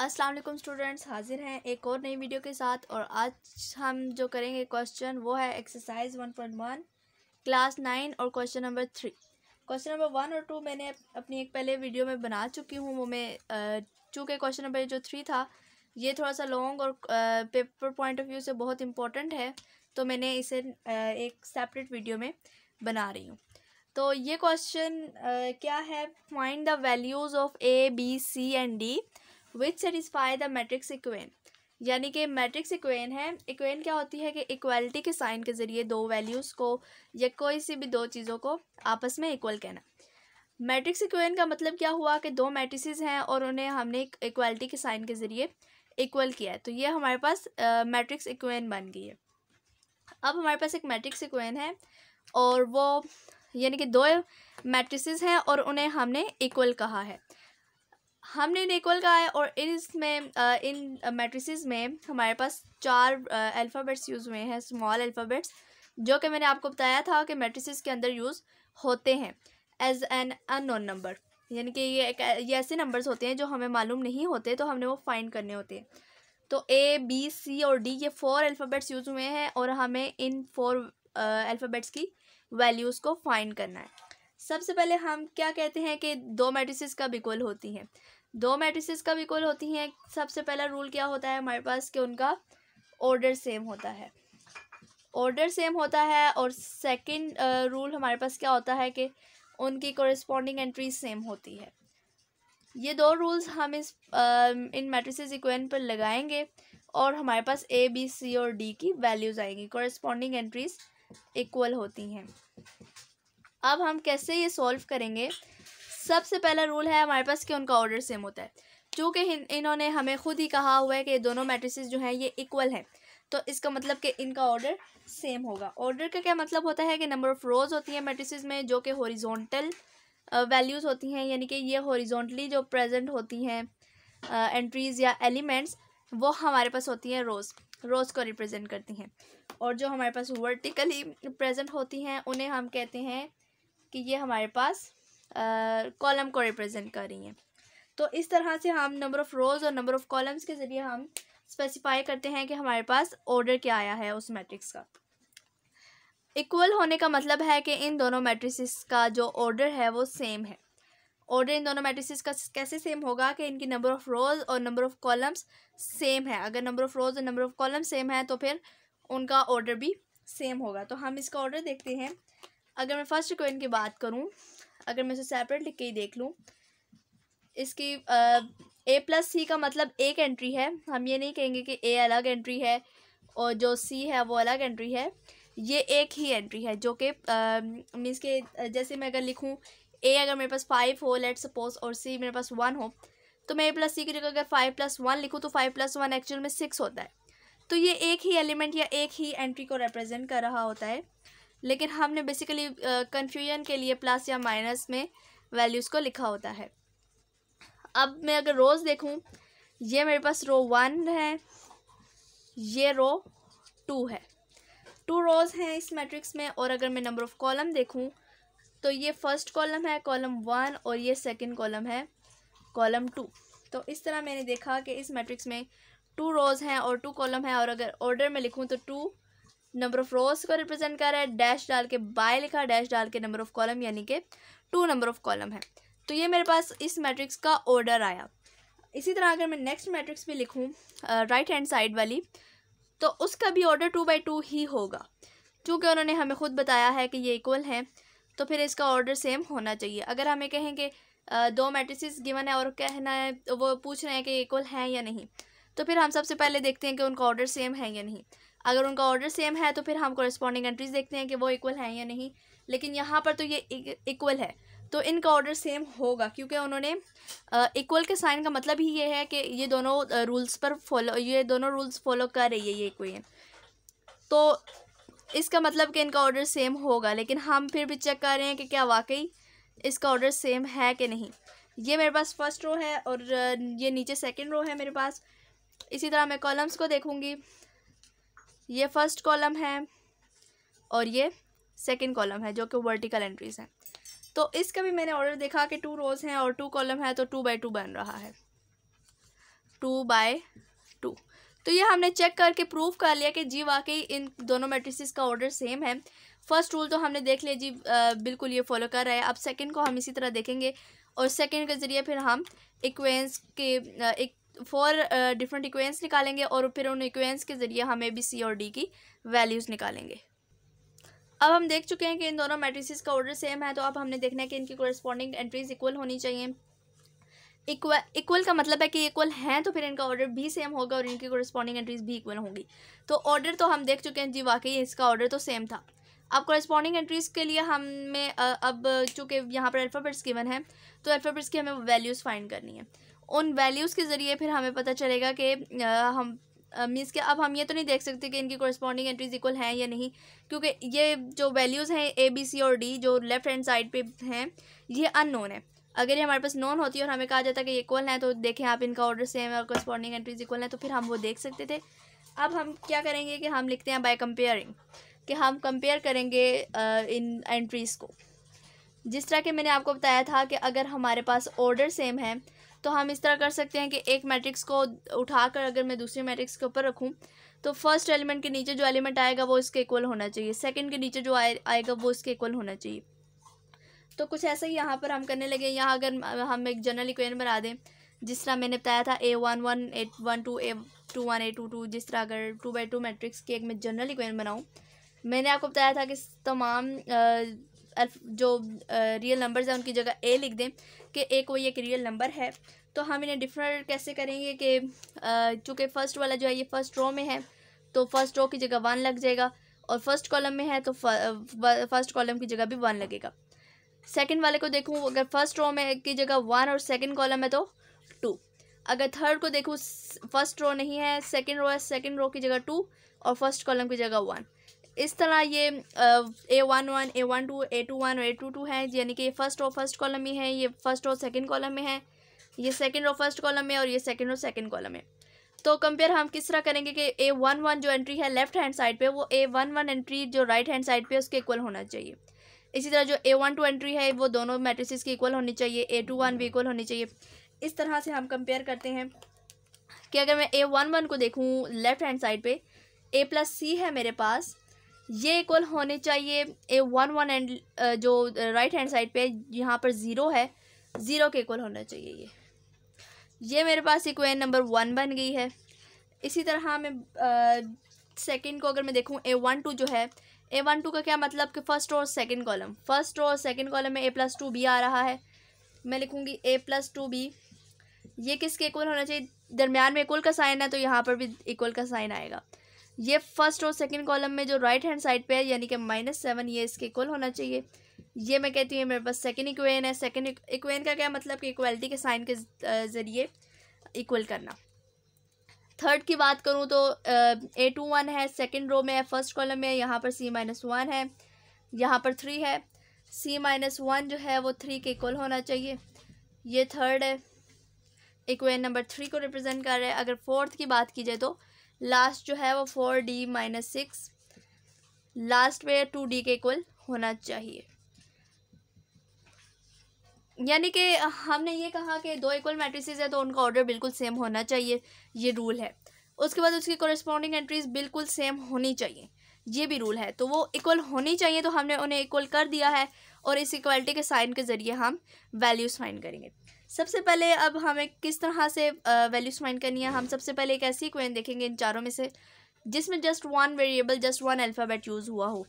अस्सलाम वालेकुम स्टूडेंट्स हाजिर हैं एक और नई वीडियो के साथ और आज हम जो करेंगे क्वेश्चन वो है exercise one point one class nine और question number three question number one और टू मैंने अपनी एक पहले वीडियो में बना चुकी हूँ वो मैं चूँकि क्वेश्चन नंबर जो थ्री था ये थोड़ा सा लॉन्ग और पेपर पॉइंट ऑफ व्यू से बहुत इंपॉर्टेंट है तो मैंने इसे एक सेपरेट वीडियो में बना रही हूँ तो ये क्वेश्चन क्या है find the values of A B C and D which satisfy the matrix equation यानी कि मैट्रिक्स इक्वेन है इक्वेन क्या होती है कि इक्वलिटी के साइन के ज़रिए दो वैल्यूज़ को या कोई सी भी दो चीज़ों को आपस में इक्वल कहना मैट्रिक्स इक्वेन का मतलब क्या हुआ कि दो मैट्रिसेस हैं और उन्हें हमने इक्वलिटी के साइन के ज़रिए इक्वल किया है तो ये हमारे पास मैट्रिक्स uh, इक्वेन बन गई है अब हमारे पास एक मैट्रिक्स इक्वेन है और वो यानी कि दो मैट्रिसेस हैं और उन्हें हमने इक्वल कहा है हमने नेकोल का है और इन इसमें इन मैट्रिसेस में हमारे पास चार अल्फ़ाबेट्स यूज़ हुए हैं स्मॉल अल्फ़ाबेट्स जो कि मैंने आपको बताया था कि मेट्रिस के अंदर यूज़ होते हैं एज एन अननोन नंबर यानी कि ये ये ऐसे नंबर्स होते हैं जो हमें मालूम नहीं होते तो हमने वो फाइंड करने होते हैं तो ए बी सी और डी ये फोर अल्फ़ाबेट्स यूज़ हुए हैं और हमें इन फोर अल्फ़ाबेट्स की वैल्यूज़ को फाइंड करना है सबसे पहले हम क्या कहते हैं कि दो मेट्रिस कब इक्वल होती हैं दो मैट्रिसेस कब इक्वल होती हैं सबसे पहला रूल क्या होता है हमारे पास कि उनका ऑर्डर सेम होता है ऑर्डर सेम होता है और सेकंड रूल हमारे पास क्या होता है कि उनकी कॉरस्पॉन्डिंग एंट्रीज सेम होती है ये दो रूल्स हम इस आ, इन मैट्रिसेस इक्वेन पर लगाएंगे और हमारे पास ए बी सी और डी की वैल्यूज़ आएंगी कॉरेस्पॉन्डिंग एंट्रीज इक्वल होती हैं अब हम कैसे ये सॉल्व करेंगे सबसे पहला रूल है हमारे पास कि उनका ऑर्डर सेम होता है चूँकि इन्होंने हमें खुद ही कहा हुआ है कि दोनों मैट्रिसेस जो हैं ये इक्वल हैं तो इसका मतलब कि इनका ऑर्डर सेम होगा ऑर्डर का क्या मतलब होता है कि नंबर ऑफ़ रोज़ होती हैं मेट्रिस में जो कि हॉरीजोंटल वैल्यूज़ होती हैं यानी कि ये हॉरीजोंटली जो प्रेजेंट होती हैं एंट्रीज़ या एलिमेंट्स वो हमारे पास होती हैं रोज़ रोज़ को रिप्रेजेंट करती हैं और जो हमारे पास वर्टिकली प्रेजेंट होती हैं उन्हें हम कहते हैं कि ये हमारे पास कॉलम को रिप्रेजेंट कर रही हैं तो इस तरह से हम नंबर ऑफ़ रोज़ और नंबर ऑफ़ कॉलम्स के ज़रिए हम स्पेसिफाई करते हैं कि हमारे पास ऑर्डर क्या आया है उस मैट्रिक्स का इक्वल होने का मतलब है कि इन दोनों मैट्रिसेस का जो ऑर्डर है वो सेम है ऑर्डर इन दोनों मैट्रिसेस का कैसे सेम होगा कि इनकी नंबर ऑफ़ रोज़ और नंबर ऑफ़ कॉलम्स सेम है अगर नंबर ऑफ़ रोज़ और नंबर ऑफ़ कॉलम सेम है तो फिर उनका ऑर्डर भी सेम होगा तो हम इसका ऑर्डर देखते हैं अगर मैं फ़र्स्ट रिक्वेन की बात करूँ अगर मैं इसे सेपरेट लिख के ही देख लूँ इसकी ए प्लस सी का मतलब एक एंट्री है हम ये नहीं कहेंगे कि ए अलग एंट्री है और जो सी है वो अलग एंट्री है ये एक ही एंट्री है जो कि मीन्स के जैसे मैं अगर लिखूँ ए अगर मेरे पास फाइव हो लेट सपोज और सी मेरे पास वन हो तो मैं ए प्लस सी की जगह अगर फाइव प्लस वन लिखूँ तो फाइव प्लस वन एक्चुअल में सिक्स होता है तो ये एक ही एलिमेंट या एक ही एंट्री को रिप्रेजेंट कर रहा होता है लेकिन हमने बेसिकली कन्फ्यूजन के लिए प्लस या माइनस में वैल्यूज़ को लिखा होता है अब मैं अगर रोज़ देखूँ ये मेरे पास रो वन है ये रो टू है टू रोज़ हैं इस मैट्रिक्स में और अगर मैं नंबर ऑफ़ कॉलम देखूँ तो ये फर्स्ट कॉलम है कॉलम वन और ये सेकंड कॉलम है कॉलम टू तो इस तरह मैंने देखा कि इस मैट्रिक्स में टू रोज़ हैं और टू कॉलम हैं और अगर ऑर्डर में लिखूँ तो टू नंबर ऑफ रोज को रिप्रेजेंट कर रहा है डैश डाल के बाय लिखा डैश डाल के नंबर ऑफ कॉलम यानी कि टू नंबर ऑफ कॉलम है तो ये मेरे पास इस मैट्रिक्स का ऑर्डर आया इसी तरह अगर मैं नेक्स्ट मैट्रिक्स भी लिखूँ राइट हैंड साइड वाली तो उसका भी ऑर्डर टू बाई टू ही होगा चूँकि उन्होंने हमें खुद बताया है कि ये इक्वल है तो फिर इसका ऑर्डर सेम होना चाहिए अगर हमें कहें कि दो मैट्रिसेस गिवन है और कहना है वो पूछ रहे हैं कि इक्वल हैं या नहीं तो फिर हम सबसे पहले देखते हैं कि उनका ऑर्डर सेम है या नहीं अगर उनका ऑर्डर सेम है तो फिर हम कॉरेस्पॉन्डिंग कंट्रीज़ देखते हैं कि वो इक्वल हैं या नहीं लेकिन यहाँ पर तो ये इक्वल e-, है तो इनका ऑर्डर सेम होगा क्योंकि उन्होंने इक्वल के साइन का मतलब ही ये है कि ये दोनों रूल्स पर फॉलो ये दोनों रूल्स फॉलो कर रही है ये इक्वेशन तो इसका मतलब कि इनका ऑर्डर सेम होगा लेकिन हम फिर भी चेक कर रहे हैं कि क्या वाकई इसका ऑर्डर सेम है कि नहीं ये मेरे पास फर्स्ट रो है और ये नीचे सेकेंड रो है मेरे पास इसी तरह मैं कॉलम्स को देखूँगी ये फर्स्ट कॉलम है और ये सेकेंड कॉलम है जो कि वर्टिकल एंट्रीज हैं तो इसका भी मैंने ऑर्डर देखा कि टू रोज़ हैं और टू कॉलम है तो टू बाई टू बन रहा है टू बाय टू तो ये हमने चेक करके प्रूफ कर लिया कि जी वाकई इन दोनों मेट्रिसेस का ऑर्डर सेम है फर्स्ट रूल तो हमने देख लिया जी आ, बिल्कुल ये फॉलो कर रहा है अब सेकेंड को हम इसी तरह देखेंगे और सेकेंड के ज़रिए फिर हम इक्वेंस के एक फोर डिफरेंट इक्वेंस निकालेंगे और फिर उन इक्वेंस के ज़रिए हम ए बी सी और डी की वैल्यूज़ निकालेंगे अब हम देख चुके हैं कि इन दोनों मैट्रिसेस का ऑर्डर सेम है तो अब हमने देखना है कि इनकी कोरस्पॉन्डिंग एंट्रीज इक्वल होनी चाहिए इक्वल इक्वल का मतलब है कि इक्वल हैं तो फिर इनका ऑर्डर भी सेम होगा और इनकी कोरस्पॉन्डिंग एंट्रीज भी इक्वल होंगी तो ऑर्डर तो हम देख चुके हैं जी वाकई इसका ऑर्डर तो सेम था अब कॉरस्पॉन्डिंग एंट्रीज के लिए हमें अब चूँकि यहाँ पर अल्फ़ाबेट्स गिवन है तो अल्फ़ाबेट्स की हमें वैल्यूज़ फाइंड करनी है उन वैल्यूज़ के ज़रिए फिर हमें पता चलेगा कि हम मीन्स कि अब हम ये तो नहीं देख सकते कि इनकी कॉरस्पॉन्डिंग एंट्रीज इक्वल हैं या नहीं क्योंकि ये जो वैल्यूज़ हैं ए बी सी और डी जो लेफ्ट हैंड साइड पे हैं ये अननोन है अगर ये हमारे पास नॉन होती है और हमें कहा जाता है कि इक्वल है तो देखें आप इनका ऑर्डर सेम है और कॉरस्पॉन्डिंग एंट्रीज इक्वल हैं तो फिर हम वो देख सकते थे अब हम क्या करेंगे कि हम लिखते हैं बाय कंपेयरिंग कि हम कंपेयर करेंगे इन एंट्रीज़ को जिस तरह के मैंने आपको बताया था कि अगर हमारे पास ऑर्डर सेम है तो हम इस तरह कर सकते हैं कि एक मैट्रिक्स को उठाकर अगर मैं दूसरे मैट्रिक्स के ऊपर रखूँ तो फर्स्ट एलिमेंट के नीचे जो एलिमेंट आएगा वो इसके इक्वल होना चाहिए सेकंड के नीचे जो आए, आएगा वो इसके इक्वल होना चाहिए तो कुछ ऐसा ही यहाँ पर हम करने लगे यहाँ अगर हम एक जनरल इक्वेशन बना दें जिस तरह मैंने बताया था ए वन वन एट one two A two one A two two जिस तरह अगर टू बाई टू मैट्रिक्स की एक मैं जनरल इक्वेशन बनाऊँ मैंने आपको बताया था कि तमाम जो रियल नंबर्स हैं उनकी जगह ए लिख दें कि ए कोई एक रियल नंबर है तो हम इन्हें डिफरेंट कैसे करेंगे कि चूँकि फ़र्स्ट वाला जो है ये फ़र्स्ट रो में है तो फर्स्ट रो की जगह वन लग जाएगा और फर्स्ट कॉलम में है तो फर्स्ट कॉलम की जगह भी वन लगेगा सेकंड वाले को देखूँ अगर फर्स्ट रो में की जगह वन और सेकंड कॉलम है तो टू अगर थर्ड को देखूँ फर्स्ट रो नहीं है सेकंड रो है सेकंड रो की जगह टू और फर्स्ट कॉलम की जगह वन इस तरह ये A one one A one two A two one और ए टू टू है यानी कि ये फर्स्ट और फर्स्ट कॉलम में है ये फर्स्ट और सेकंड कॉलम में है ये सेकंड और फर्स्ट कॉलम में और ये सेकंड और सेकंड कॉलम में तो कंपेयर हम किस तरह करेंगे कि ए वन वन जो एंट्री है लेफ्ट हैंड साइड पे वो ए वन वन एंट्री जो राइट हैंड साइड पे उसके इक्वल होना चाहिए इसी तरह जो ए वन टू एंट्री है वो दोनों मैट्रिसेस की इक्वल होनी चाहिए ए टू वन भी इक्वल होनी चाहिए इस तरह से हम कंपेयर करते हैं कि अगर मैं ए वन वन को देखूँ लेफ्ट हैंड साइड पर ए प्लस सी है मेरे पास ये इक्वल होने चाहिए ए वन वन एंड जो राइट हैंड साइड पे यहाँ पर ज़ीरो है ज़ीरो के इक्वल होना चाहिए ये ये मेरे पास इक्वेन नंबर वन बन गई है इसी तरह मैं सेकंड को अगर मैं देखूँ ए वन टू जो है ए वन टू का क्या मतलब कि फ़र्स्ट और सेकंड कॉलम फ़र्स्ट और सेकंड कॉलम में ए प्लस टू बी आ रहा है मैं लिखूँगी ए प्लस टू बी ये किसके इक्वल होना चाहिए दरमियान में इक्वल का साइन है तो यहाँ पर भी इक्वल का साइन आएगा ये फर्स्ट और सेकंड कॉलम में जो राइट हैंड साइड पे है यानी कि माइनस सेवन ये इसके इक्वल होना चाहिए ये मैं कहती हूँ मेरे पास सेकंड इक्वेन है सेकंड इक्वेन का क्या मतलब कि इक्वलिटी के साइन के ज़रिए इक्वल करना थर्ड की बात करूँ तो ए टू वन है सेकेंड रो में है फर्स्ट कॉलम में यहाँ पर सी माइनस वन है यहाँ पर थ्री है सी माइनस वन जो है वो थ्री के इक्वल होना चाहिए ये थर्ड है इक्वेन नंबर थ्री को रिप्रेजेंट कर रहा है अगर फोर्थ की बात की जाए तो लास्ट जो है वो four D minus six last में टू डी के इक्वल होना चाहिए यानी कि हमने ये कहा कि दो इक्वल मैट्रिसेस है तो उनका ऑर्डर बिल्कुल सेम होना चाहिए ये रूल है उसके बाद उसकी कॉरेस्पॉन्डिंग एंट्रीज बिल्कुल सेम होनी चाहिए ये भी रूल है तो वो इक्वल होनी चाहिए तो हमने उन्हें इक्वल कर दिया है और इस इक्वलिटी के साइन के ज़रिए हम वैल्यूज़ फाइन करेंगे सबसे पहले अब हमें किस तरह से वैल्यूज फाइंड करनी है हम सबसे पहले एक ऐसी क्वेन देखेंगे इन चारों में से जिसमें just one variable just one alphabet use हुआ हो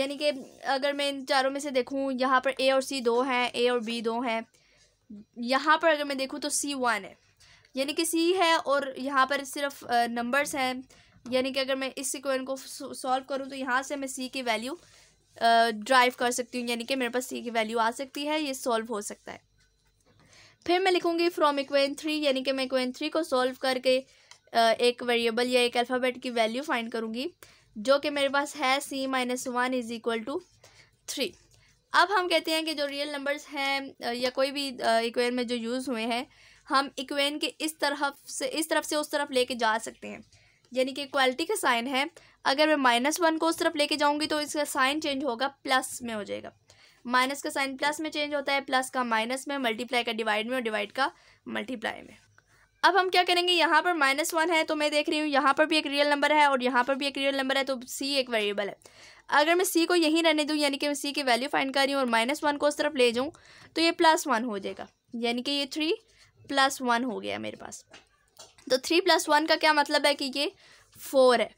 यानी कि अगर मैं इन चारों में से देखूँ यहाँ पर ए और सी दो हैं ए और बी दो हैं यहाँ पर अगर मैं देखूँ तो सी वन है यानी कि सी है और यहाँ पर सिर्फ नंबर्स हैं यानी कि अगर मैं इस सिक्वेंस को सॉल्व करूँ तो यहाँ से मैं सी की वैल्यू ड्राइव कर सकती हूँ यानी कि मेरे पास सी की वैल्यू आ सकती है ये सॉल्व हो सकता है फिर मैं लिखूंगी फ्रॉम इक्वेन थ्री यानी कि मैं इक्वेन थ्री को सॉल्व करके एक वेरिएबल या एक अल्फ़ाबेट की वैल्यू फाइंड करूंगी जो कि मेरे पास है C minus one is equal to three अब हम कहते हैं कि जो रियल नंबर्स हैं या कोई भी इक्वेन में जो यूज़ हुए हैं हम इक्वेन के इस तरफ से इस तरफ से उस तरफ लेके जा सकते हैं यानी कि इक्वालिटी का साइन है अगर मैं माइनस वन को उस तरफ लेके जाऊंगी तो इसका साइन चेंज होगा प्लस में हो जाएगा माइनस का साइन प्लस में चेंज होता है प्लस का माइनस में मल्टीप्लाई का डिवाइड में और डिवाइड का मल्टीप्लाई में अब हम क्या करेंगे यहाँ पर माइनस वन है तो मैं देख रही हूँ यहाँ पर भी एक रियल नंबर है और यहाँ पर भी एक रियल नंबर है तो सी एक वेरिएबल है अगर मैं सी को यहीं रहने दूँ यानी कि मैं सी की वैल्यू फाइंड कर रही हूँ और माइनस वन को उस तरफ ले जाऊँ तो ये प्लस वन हो जाएगा यानी कि ये थ्री प्लस वन हो गया मेरे पास तो थ्री प्लस वन का क्या मतलब है कि ये फोर है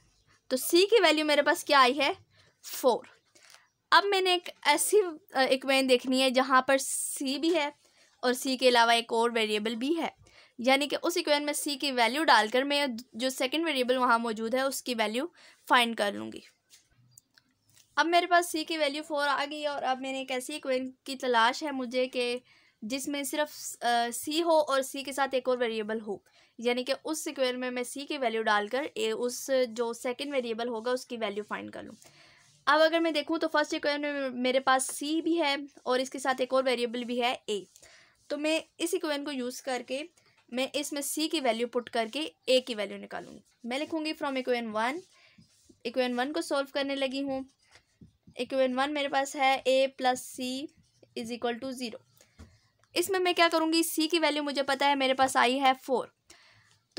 तो सी की वैल्यू मेरे पास क्या आई है फोर अब मैंने एक ऐसी इक्वेशन देखनी है जहाँ पर सी भी है और सी के अलावा एक और वेरिएबल भी है यानी कि उस इक्वेशन में सी की वैल्यू डालकर मैं जो सेकंड वेरिएबल वहाँ मौजूद है उसकी वैल्यू फाइंड कर लूँगी अब मेरे पास सी की वैल्यू फोर आ गई और अब मैंने एक ऐसी इक्वेशन की तलाश है मुझे कि जिसमें सिर्फ सी हो और सी के साथ एक और वेरिएबल हो यानी कि उस इक्वेशन में मैं सी की वैल्यू डालकर उस जो सेकेंड वेरिएबल होगा उसकी वैल्यू फाइंड कर लूँ अब अगर मैं देखूँ तो फर्स्ट इक्वेशन में मेरे पास सी भी है और इसके साथ एक और वेरिएबल भी है ए तो मैं इस इक्वेशन को यूज़ करके मैं इसमें सी की वैल्यू पुट करके ए की वैल्यू निकालूंगी मैं लिखूँगी from equation one equation one को सॉल्व करने लगी हूँ इक्वेन वन मेरे पास है A plus C is equal to zero इसमें मैं क्या करूँगी सी की वैल्यू मुझे पता है मेरे पास आई है फोर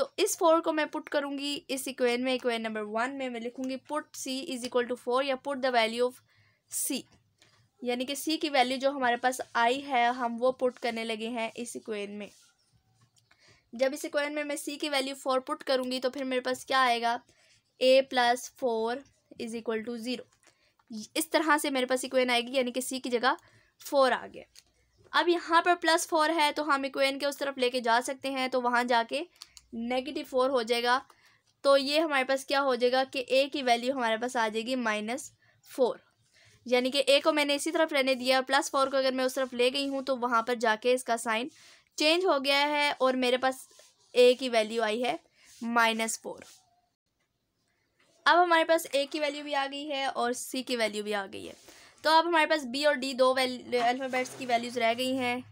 तो इस फोर को मैं पुट करूँगी इस इक्वेन में इक्वेन नंबर वन में मैं लिखूँगी put C is equal to four या put the value of C यानी कि सी की वैल्यू जो हमारे पास आई है हम वो पुट करने लगे हैं इस इक्वेन में जब इस इक्वेन में मैं सी की वैल्यू फोर पुट करूँगी तो फिर मेरे पास क्या आएगा A plus four is equal to zero इस तरह से मेरे पास इक्वेन आएगी यानी कि सी की जगह फोर आ गया अब यहाँ पर प्लस फोर है तो हम इक्वेन के उस तरफ लेके जा सकते हैं तो वहाँ जाके नेगेटिव फोर हो जाएगा तो ये हमारे पास क्या हो जाएगा कि ए की वैल्यू हमारे पास आ जाएगी माइनस फोर यानी कि ए को मैंने इसी तरफ रहने दिया प्लस फोर को अगर मैं उस तरफ ले गई हूँ तो वहाँ पर जाके इसका साइन चेंज हो गया है और मेरे पास ए की वैल्यू आई है माइनस फोर अब हमारे पास ए की वैल्यू भी आ गई है और सी की वैल्यू भी आ गई है तो अब हमारे पास बी और डी दो अल्फ़ाबेट्स की वैल्यूज़ रह गई हैं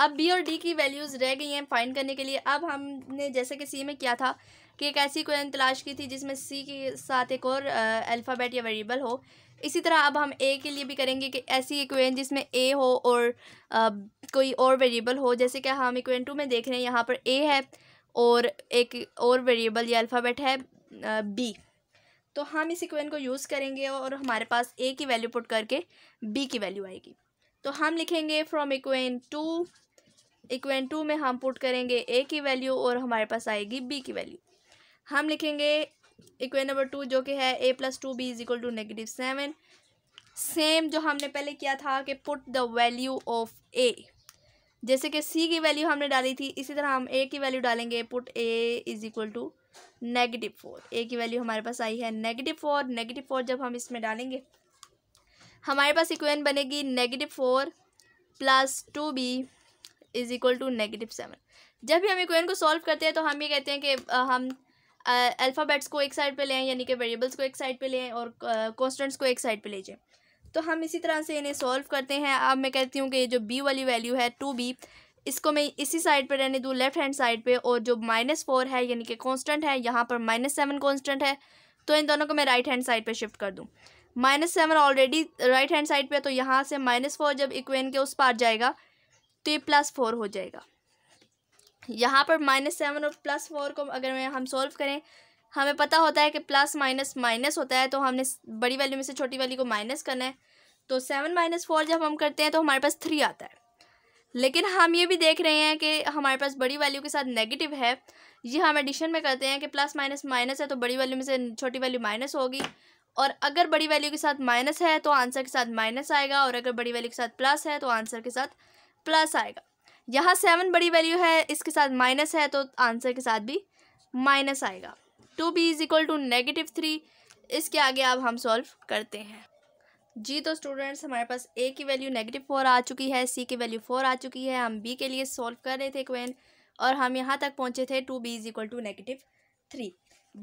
अब बी और डी की वैल्यूज़ रह गई हैं फाइंड करने के लिए अब हमने जैसे कि सी में किया था कि एक ऐसी कोयन तलाश की थी जिसमें सी के साथ एक और अल्फ़ाबेट या वेरिएबल हो इसी तरह अब हम ए के लिए भी करेंगे कि ऐसी इक्वेन जिसमें ए हो और आ, कोई और वेरिएबल हो जैसे कि हम इक्वेन टू में देख रहे हैं यहाँ पर ए है और एक और वेरिएबल या अल्फ़ाबेट है आ, बी तो हम इस इक्वेन को यूज़ करेंगे और हमारे पास ए की वैल्यू पुट करके बी की वैल्यू आएगी तो हम लिखेंगे from equation two equation two में हम पुट करेंगे ए की वैल्यू और हमारे पास आएगी बी की वैल्यू हम लिखेंगे इक्वेन नंबर टू जो कि है A plus two B is equal to negative seven same जो हमने पहले किया था कि put the value of A जैसे कि सी की वैल्यू हमने डाली थी इसी तरह हम ए की वैल्यू डालेंगे put A is equal to negative four A की वैल्यू हमारे पास आई है नेगेटिव फोर नेगेटिव फोर जब हम इसमें डालेंगे हमारे पास इक्वेन बनेगी negative four plus two B is equal to negative seven जब भी हम इक्वेशन को सॉल्व करते हैं तो हम ये कहते हैं कि हम अल्फ़ाबेट्स को एक साइड पे ले आएँ यानी कि वेरिएबल्स को एक साइड पे ले आएँ और कॉन्स्टेंट्स को एक साइड पे ले जाएँ तो हम इसी तरह से इन्हें सॉल्व करते हैं अब मैं कहती हूँ कि ये जो बी वाली वैल्यू है टू बी इसको मैं इसी साइड पर रहने दूँ लेफ्ट हैंड साइड पर और जो माइनस फोर है यानी कि कॉन्स्टेंट है यहाँ पर माइनस सेवन कॉन्स्टेंट है तो इन दोनों को मैं राइट हैंड साइड पर शिफ्ट कर दूँ minus seven already right hand side पे तो यहाँ से माइनस फोर जब इक्वेन के उस पार जाएगा तो ये प्लस फोर हो जाएगा यहाँ पर माइनस सेवन और प्लस फोर को अगर हम सॉल्व करें हमें पता होता है कि प्लस माइनस माइनस होता है तो हमने बड़ी वैल्यू में से छोटी वैल्यू को माइनस करना है तो सेवन माइनस फोर जब हम करते हैं तो हमारे पास थ्री आता है लेकिन हम ये भी देख रहे हैं कि हमारे पास बड़ी वैल्यू के साथ नेगेटिव है ये हम एडिशन में करते हैं कि प्लस माइनस माइनस है तो बड़ी वैल्यू में से छोटी वैल्यू माइनस होगी और अगर बड़ी वैल्यू के साथ माइनस है तो आंसर के साथ माइनस आएगा और अगर बड़ी वैल्यू के साथ प्लस है तो आंसर के साथ प्लस आएगा यहाँ सेवन बड़ी वैल्यू है इसके साथ माइनस है तो आंसर के साथ भी माइनस आएगा two B is equal to negative three इसके आगे अब हम सॉल्व करते हैं जी तो स्टूडेंट्स हमारे पास ए की वैल्यू नेगेटिव फोर आ चुकी है सी की वैल्यू फोर आ चुकी है हम बी के लिए सॉल्व कर रहे थे क्वेन और हम यहाँ तक पहुँचे थे two B is equal to negative three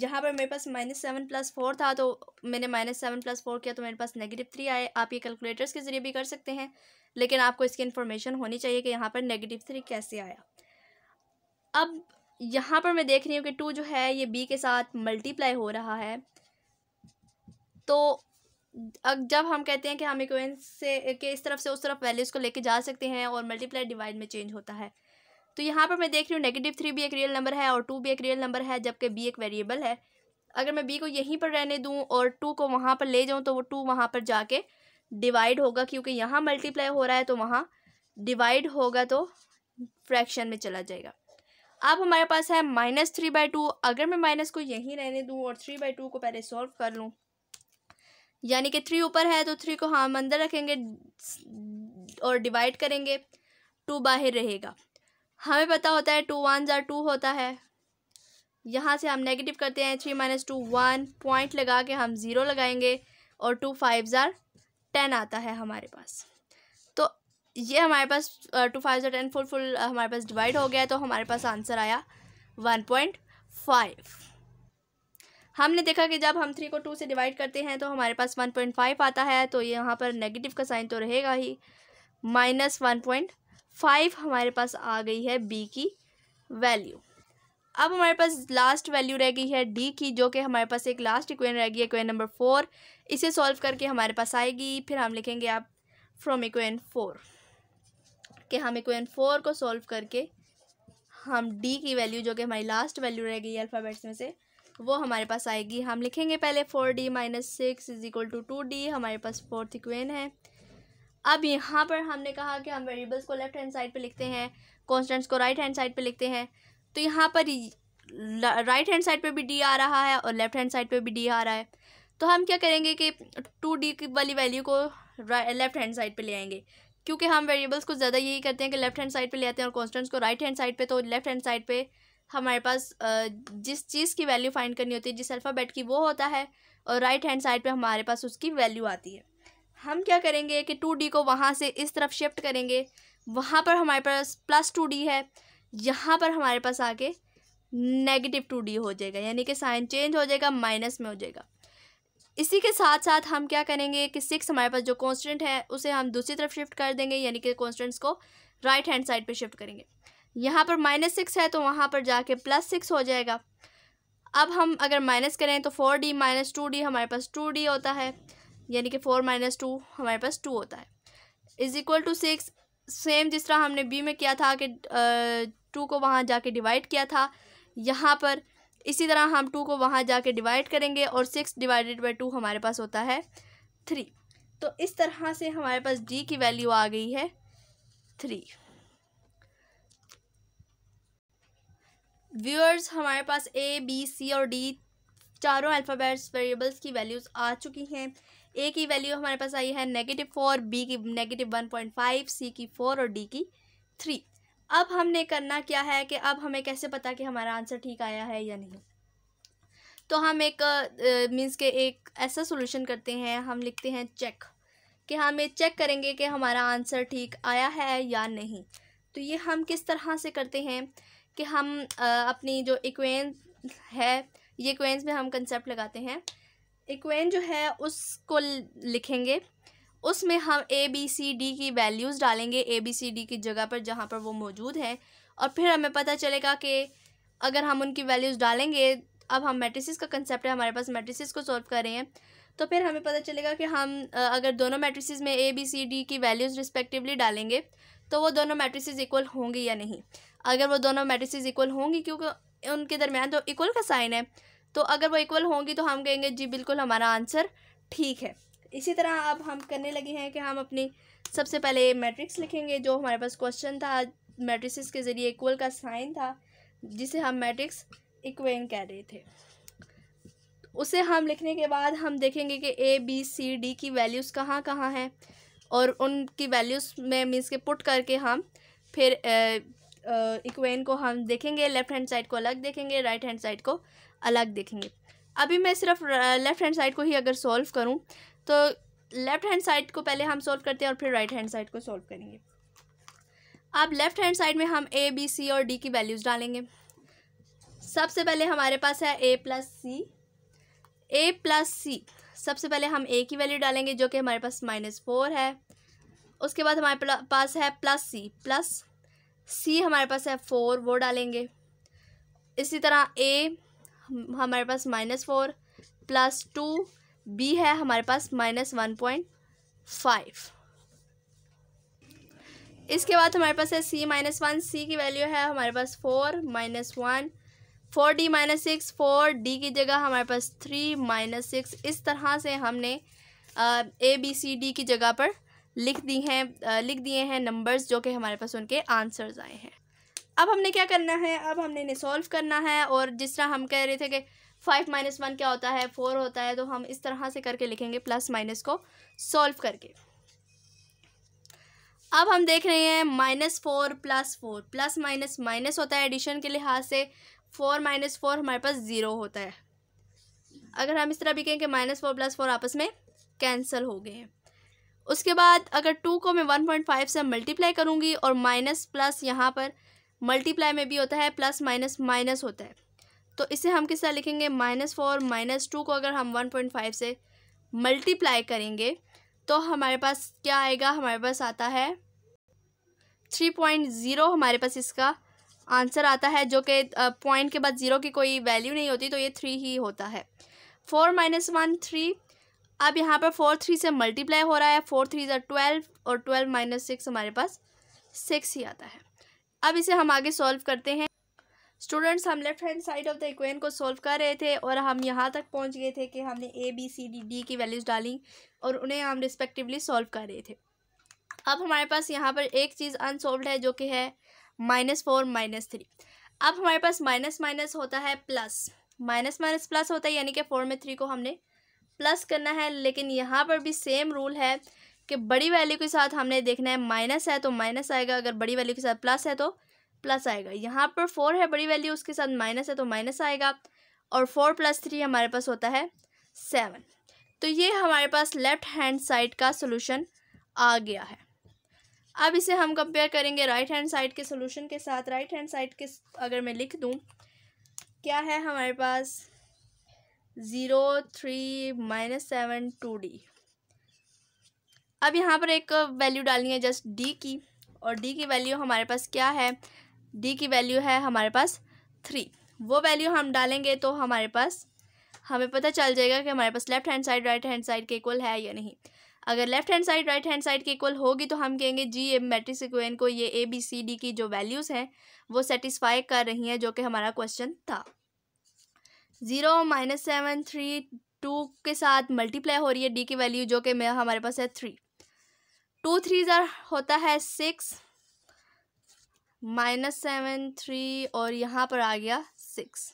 जहाँ पर मेरे पास माइनस सेवन प्लस फोर था तो मैंने माइनस सेवन प्लस फोर किया तो मेरे पास नेगेटिव थ्री आए आप ये कैलकुलेटर्स के ज़रिए भी कर सकते हैं लेकिन आपको इसकी इन्फॉर्मेशन होनी चाहिए कि यहाँ पर नेगेटिव थ्री कैसे आया अब यहाँ पर मैं देख रही हूँ कि टू जो है ये बी के साथ मल्टीप्लाई हो रहा है तो अब जब हम कहते हैं कि हम इक्वेंस से के इस तरफ से उस तरफ वैल्यूज़ को लेके जा सकते हैं और मल्टीप्लाई डिवाइड में चेंज होता है तो यहाँ पर मैं देख रही हूँ नेगेटिव थ्री भी एक रियल नंबर है और टू भी एक रियल नंबर है जबकि बी एक वेरिएबल है अगर मैं बी को यहीं पर रहने दूँ और टू को वहाँ पर ले जाऊँ तो वो टू वहाँ पर जाके डिवाइड होगा क्योंकि यहाँ मल्टीप्लाई हो रहा है तो वहाँ डिवाइड होगा तो फ्रैक्शन में चला जाएगा अब हमारे पास है माइनस थ्री बाई टू अगर मैं माइनस को यहीं रहने दूँ और थ्री बाई टू को पहले सॉल्व कर लूँ यानी कि थ्री ऊपर है तो थ्री को हम अंदर रखेंगे और डिवाइड करेंगे टू बाहर रहेगा हमें पता होता है टू वन ज़ार टू होता है यहाँ से हम नेगेटिव करते हैं three minus two one point लगा के हम ज़ीरो लगाएंगे और टू फाइव ज़ार टेन आता है हमारे पास तो ये हमारे पास two five ten full full हमारे पास डिवाइड हो गया तो हमारे पास आंसर आया वन पॉइंट फाइव हमने देखा कि जब हम थ्री को टू से डिवाइड करते हैं तो हमारे पास वन पॉइंट फाइव आता है तो ये यहाँ पर नेगेटिव का साइन तो रहेगा ही माइनस वन पॉइंट फाइव हमारे पास आ गई है बी की वैल्यू अब हमारे पास लास्ट वैल्यू रह गई है डी की जो कि हमारे पास एक लास्ट इक्वेन रह गई है इक्वेन नंबर फोर इसे सॉल्व करके हमारे पास आएगी फिर हम लिखेंगे आप फ्रॉम इक्वेन फोर कि हम इक्वेन फोर को सॉल्व करके हम डी की वैल्यू जो कि हमारी लास्ट वैल्यू रह गई है अल्फ़ाबेट्स में से वो हमारे पास आएगी हम लिखेंगे पहले four D minus six is equal to two D हमारे पास फोर्थ इक्वेन है अब यहाँ पर हमने कहा कि हम वेरिएबल्स को लेफ्ट हैंड साइड पे लिखते हैं कॉन्स्टेंट्स को राइट हैंड साइड पे लिखते हैं तो यहाँ पर राइट हैंड साइड पे भी डी आ रहा है और लेफ्ट हैंड साइड पे भी डी आ रहा है तो हम क्या करेंगे कि टू डी वाली वैल्यू को लेफ्ट हैंड साइड पे ले आएंगे क्योंकि हम वेरिएबल्स को ज़्यादा यही करते हैं कि लेफ्ट हैंड साइड पे ले आते हैं और कॉन्स्टेंट्स को राइट हैंड साइड पे तो लेफ्ट हैंड साइड पे हमारे पास जिस चीज़ की वैल्यू फाइंड करनी होती है जिस अल्फ़ाबेट की वो होता है और राइट हैंड साइड पे हमारे पास उसकी वैल्यू आती है हम क्या करेंगे कि टू डी को वहाँ से इस तरफ शिफ्ट करेंगे वहाँ पर हमारे पास प्लस टू डी है यहाँ पर हमारे पास आके नेगेटिव टू डी हो जाएगा यानी कि साइन चेंज हो जाएगा माइनस में हो जाएगा इसी के साथ साथ हम क्या करेंगे कि सिक्स हमारे पास जो कॉन्स्टेंट है उसे हम दूसरी तरफ शिफ्ट कर देंगे यानी कि कॉन्स्टेंट्स को राइट हैंड साइड पर शिफ्ट करेंगे यहाँ पर माइनस सिक्स है तो वहाँ पर जाके प्लस सिक्स हो जाएगा अब हम अगर माइनस करें तो four D minus two D हमारे पास टू डी होता है यानी कि फोर माइनस टू हमारे पास टू होता है is equal to six same जिस तरह हमने बी में किया था कि टू को वहाँ जाके डिवाइड किया था यहाँ पर इसी तरह हम टू को वहाँ जाके डिवाइड करेंगे और सिक्स डिवाइडेड बाई टू हमारे पास होता है थ्री तो इस तरह से हमारे पास डी की वैल्यू आ गई है थ्री व्यूअर्स हमारे पास ए बी सी और डी चारों अल्फ़ाबेट्स वेरिएबल्स की वैल्यूज़ आ चुकी हैं ए की वैल्यू हमारे पास आई है नेगेटिव फोर बी की negative one point five C की फोर और डी की थ्री अब हमने करना क्या है कि अब हमें कैसे पता कि हमारा आंसर ठीक आया है या नहीं तो हम एक मीन्स के एक ऐसा सोल्यूशन करते हैं हम लिखते हैं चेक कि हम ये चेक करेंगे कि हमारा आंसर ठीक आया है या नहीं तो ये हम किस तरह से करते हैं कि हम आ, अपनी जो इक्वेंस है ये इक्वेंस में हम कंसेप्ट लगाते हैं इक्वेन जो है उसको लिखेंगे उसमें हम ए बी सी डी की वैल्यूज़ डालेंगे ए बी सी डी की जगह पर जहाँ पर वो मौजूद है और फिर हमें पता चलेगा कि अगर हम उनकी वैल्यूज़ डालेंगे अब हम मेट्रिसिस का कंसेप्ट है हमारे पास मैट्रिसेस को सॉल्व कर रहे हैं तो फिर हमें पता चलेगा कि हम अगर दोनों मैट्रिसेस में ए बी सी डी की वैल्यूज़ रिस्पेक्टिवली डालेंगे तो वो दोनों मेट्रिस इक्वल होंगे या नहीं अगर वो दोनों मेट्रिस इक्वल होंगी क्योंकि उनके दरमियान तो इक्वल का साइन है तो अगर वो इक्वल होंगी तो हम कहेंगे जी बिल्कुल हमारा आंसर ठीक है इसी तरह अब हम करने लगे हैं कि हम अपनी सबसे पहले मैट्रिक्स लिखेंगे जो हमारे पास क्वेश्चन था मैट्रिक्स के ज़रिए इक्वल का साइन था जिसे हम मैट्रिक्स इक्वेन कह रहे थे उसे हम लिखने के बाद हम देखेंगे कि ए बी सी डी की वैल्यूज़ कहाँ कहाँ हैं और उनकी वैल्यूज़ में मीन्स के पुट करके हम फिर इक्वेन को हम देखेंगे लेफ़्ट हैंड साइड को अलग देखेंगे राइट हैंड साइड को अलग देखेंगे अभी मैं सिर्फ लेफ़्ट हैंड साइड को ही अगर सॉल्व करूँ तो लेफ्ट हैंड साइड को पहले हम सॉल्व करते हैं और फिर राइट हैंड साइड को सॉल्व करेंगे अब लेफ्ट हैंड साइड में हम ए बी सी और डी की वैल्यूज़ डालेंगे सबसे पहले हमारे पास है A plus C A plus सी सबसे पहले हम ए की वैल्यू डालेंगे जो कि हमारे पास माइनस फोर है उसके बाद हमारे पास है प्लस सी प्लस सी हमारे पास है फोर वो डालेंगे इसी तरह ए हमारे पास minus four plus two B है हमारे पास माइनस वन पॉइंट फाइव इसके बाद हमारे पास है सी माइनस वन सी की वैल्यू है हमारे पास four minus one four D minus six four D की जगह हमारे पास थ्री माइनस सिक्स इस तरह से हमने ए बी सी डी की जगह पर लिख दी हैं लिख दिए हैं नंबर्स जो कि हमारे पास उनके आंसर्स आए हैं अब हमने क्या करना है अब हमने इन्हें सॉल्व करना है और जिस तरह हम कह रहे थे कि फाइव माइनस वन क्या होता है फोर होता है तो हम इस तरह से करके लिखेंगे प्लस माइनस को सॉल्व करके अब हम देख रहे हैं minus four plus four plus minus minus होता है एडिशन के लिहाज से फोर माइनस फोर हमारे पास ज़ीरो होता है अगर हम इस तरह भी कहें कि माइनस फोर प्लस फोर आपस में कैंसिल हो गए हैं उसके बाद अगर टू को मैं वन पॉइंट फाइव से मल्टीप्लाई करूँगी और माइनस प्लस यहाँ पर मल्टीप्लाई में भी होता है प्लस माइनस माइनस होता है तो इसे हम किस तरह लिखेंगे माइनस फोर माइनस टू को अगर हम वन पॉइंट फाइव से मल्टीप्लाई करेंगे तो हमारे पास क्या आएगा हमारे पास आता है थ्री पॉइंट ज़ीरो हमारे पास इसका आंसर आता है जो कि पॉइंट के बाद ज़ीरो की कोई वैल्यू नहीं होती तो ये थ्री ही होता है फोर माइनस वन थ्री अब यहाँ पर फोर थ्री से मल्टीप्लाई हो रहा है फोर थ्री ज़ा ट्वेल्व और ट्वेल्व माइनस सिक्स हमारे पास सिक्स ही आता है अब इसे हम आगे सॉल्व करते हैं स्टूडेंट्स हम left hand side of the equation को सॉल्व कर रहे थे और हम यहाँ तक पहुँच गए थे कि हमने A B C D D की वैल्यूज़ डाली और उन्हें हम रिस्पेक्टिवली सॉल्व कर रहे थे अब हमारे पास यहाँ पर एक चीज़ अनसोल्व है जो कि है माइनस फोर माइनस थ्री अब हमारे पास माइनस माइनस होता है प्लस माइनस माइनस प्लस होता है यानी कि फोर में थ्री को हमने प्लस करना है लेकिन यहाँ पर भी सेम रूल है कि बड़ी वैल्यू के साथ हमने देखना है माइनस है तो माइनस आएगा अगर बड़ी वैल्यू के साथ प्लस है तो प्लस आएगा यहाँ पर फोर है बड़ी वैल्यू उसके साथ माइनस है तो माइनस आएगा और फोर प्लस थ्री हमारे पास होता है सेवन तो ये हमारे पास लेफ़्ट हैंड साइड का सोल्यूशन आ गया है अब इसे हम कंपेयर करेंगे राइट हैंड साइड के सोल्यूशन के साथ राइट हैंड साइड के अगर मैं लिख दूँ क्या है हमारे पास zero three minus seven two D अब यहाँ पर एक वैल्यू डालनी है जस्ट डी की और डी की वैल्यू हमारे पास क्या है डी की वैल्यू है हमारे पास थ्री वो वैल्यू हम डालेंगे तो हमारे पास हमें पता चल जाएगा कि हमारे पास left hand side right hand side के इक्वल है या नहीं अगर left hand side right hand side के इक्वल होगी तो हम कहेंगे जी ये मैट्रिक्स इक्वेन को ये ए बी सी डी की जो वैल्यूज़ हैं वो सेटिस्फाई कर रही हैं जो कि हमारा क्वेश्चन था zero minus seven three two के साथ मल्टीप्लाई हो रही है डी की वैल्यू जो कि हमारे पास है थ्री टू थ्री ज़र होता है सिक्स माइनस सेवन थ्री और यहाँ पर आ गया सिक्स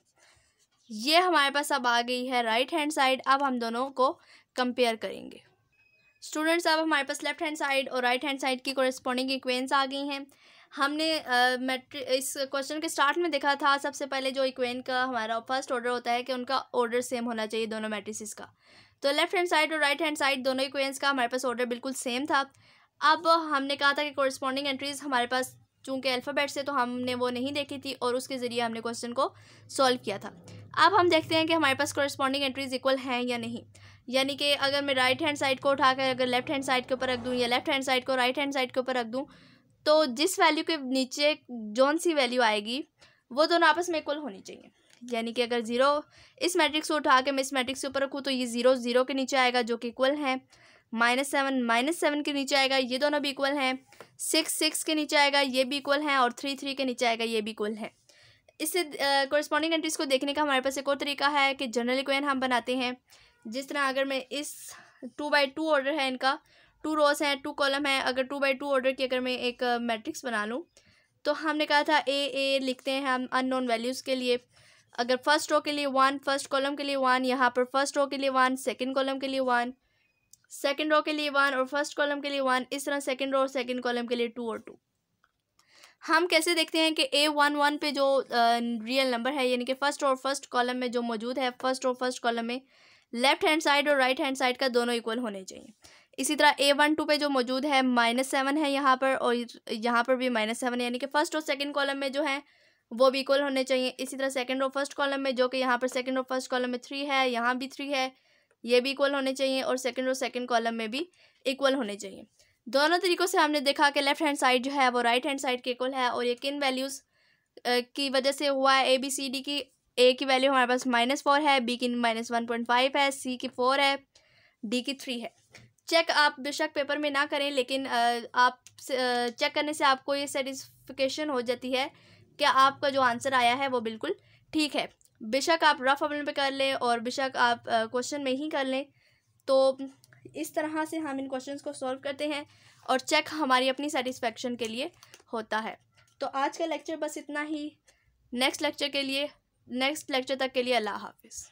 ये हमारे पास अब आ गई है राइट हैंड साइड अब हम दोनों को कंपेयर करेंगे स्टूडेंट्स अब हमारे पास लेफ्ट हैंड साइड और राइट हैंड साइड की कॉरेस्पॉन्डिंग इक्वेंस आ गई हैं हमने मैट्रिक uh, इस क्वेश्चन के स्टार्ट में देखा था सबसे पहले जो इक्वेन का हमारा फर्स्ट ऑर्डर होता है कि उनका ऑर्डर सेम होना चाहिए दोनों मैट्रिसेस का तो लेफ्ट हैंड साइड और राइट हैंड साइड दोनों इक्वेंस का हमारे पास ऑर्डर बिल्कुल सेम था अब हमने कहा था कि कॉरस्पॉन्डिंग एंट्रीज हमारे पास चूँकि अल्फ़ाबेट से तो हमने वो नहीं देखी थी और उसके ज़रिए हमने क्वेश्चन को सॉल्व किया था अब हम देखते हैं कि हमारे पास कॉरस्पॉन्डिंग एंट्रीज इक्वल हैं या नहीं यानी कि अगर मैं राइट हैंड साइड को उठाकर अगर लेफ्ट हैंड साइड के ऊपर रख दूँ या लेफ्ट हैंड साइड को राइट हैंड साइड के ऊपर रख दूँ तो जिस वैल्यू के नीचे जौन सी वैल्यू आएगी वो दोनों आपस में इक्वल होनी चाहिए यानी कि अगर ज़ीरो इस मैट्रिक्स को उठा के मैं इस मैट्रिक्स के ऊपर रखूँ तो ये ज़ीरो ज़ीरो के नीचे आएगा जो कि इक्वल हैं माइनस सेवन माइनस सेवन के नीचे आएगा ये दोनों भी इक्वल हैं सिक्स सिक्स के नीचे आएगा ये भी इक्वल हैं और थ्री थ्री के नीचे आएगा ये भी इक्वल है इससे कॉरस्पॉन्डिंग कंट्रीज़ को देखने का हमारे पास एक और तरीका है कि जनरल इक्वेन हम बनाते हैं जिस तरह अगर मैं इस टू बाई टू ऑर्डर है इनका टू रोज हैं टू कॉलम है अगर टू बाई टू ऑर्डर की अगर मैं एक मैट्रिक्स बना लूँ तो हमने कहा था ए ए लिखते हैं हम अननोन वैल्यूज़ के लिए अगर फर्स्ट रो के लिए वन फर्स्ट कॉलम के लिए वन यहाँ पर फर्स्ट रो के लिए वन सेकेंड कॉलम के लिए वन सेकेंड रो के लिए वन और फर्स्ट कॉलम के लिए वन इस तरह सेकेंड रो और सेकेंड कॉलम के लिए टू और टू हम कैसे देखते हैं कि ए वन वन पे जो रियल नंबर है यानी कि फर्स्ट और फर्स्ट कॉलम में जो मौजूद है फर्स्ट और फर्स्ट कॉलम में लेफ्ट हैंड साइड और राइट हैंड साइड का दोनों इक्वल होने चाहिए इसी तरह ए वन टू पे जो मौजूद है माइनस सेवन है यहाँ पर और यहाँ पर भी माइनस सेवन यानी कि फर्स्ट और सेकेंड कॉलम में जो है वो भी इक्वल होने चाहिए इसी तरह सेकेंड और फर्स्ट कॉलम में जो कि यहाँ पर सेकेंड और फर्स्ट कॉलम में थ्री है यहाँ भी थ्री है ये भी इक्वल होने चाहिए और सेकेंड और सेकेंड कॉलम में भी इक्वल होने चाहिए दोनों तरीक़ों से हमने देखा कि लेफ्ट हैंड साइड जो है वो राइट हैंड साइड के इक्वल है और ये किन वैल्यूज़ की वजह से हुआ है ए बी सी डी की ए की वैल्यू हमारे पास माइनस फोर है बी की माइनस वन पॉइंट फाइव है सी की फोर है डी की थ्री है चेक आप बेशक पेपर में ना करें लेकिन आप चेक करने से आपको ये सेटिस्फिकेशन हो जाती है कि आपका जो आंसर आया है वो बिल्कुल ठीक है बेशक आप रफ अमल पे कर लें और बेशक आप क्वेश्चन में ही कर लें तो इस तरह से हम इन क्वेश्चन को सॉल्व करते हैं और चेक हमारी अपनी सेटिस्फेक्शन के लिए होता है तो आज का लेक्चर बस इतना ही नेक्स्ट लेक्चर के लिए नेक्स्ट लेक्चर तक के लिए अल्लाह हाफिज़